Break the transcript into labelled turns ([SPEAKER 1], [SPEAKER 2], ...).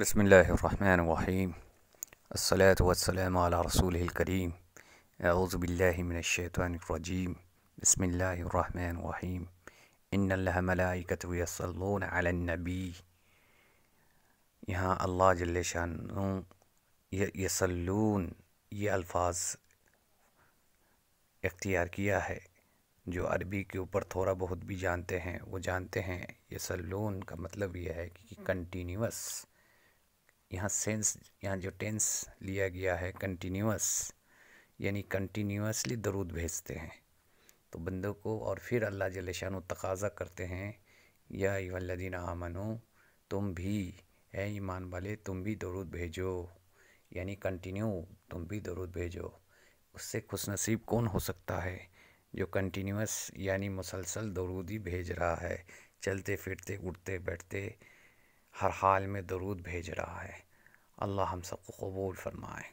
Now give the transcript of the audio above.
[SPEAKER 1] بسم اللہ الرحمن الرحیم الصلاة والسلام على رسول الكریم اعوذ باللہ من الشیطان الرجیم بسم اللہ الرحمن الرحیم ان اللہ ملائکت ویصلون علی النبی یہاں اللہ جل شان یصلون یہ الفاظ اختیار کیا ہے جو عربی کے اوپر تھوڑا بہت بھی جانتے ہیں وہ جانتے ہیں یصلون کا مطلب یہ ہے کہ کنٹینیوس کہ यहाँ सेंस यहाँ जो टेंस लिया गया है कंटिन्यूस यानी कंटिन्यूसली दरूद भेजते हैं तो बंदों को और फिर अल्लाह जलेशान तकाजा करते हैं या यादीन आमनो तुम भी ए ईमान वाले तुम भी दरूद भेजो यानी कंटिन्यू तुम भी दरूद भेजो उससे खुश नसीब कौन हो सकता है जो कंटिन्यूस यानी मुसलसल दरूदी भेज रहा है चलते फिरते उठते बैठते ہر حال میں درود بھیج رہا ہے اللہ ہم سب کو قبول فرمائے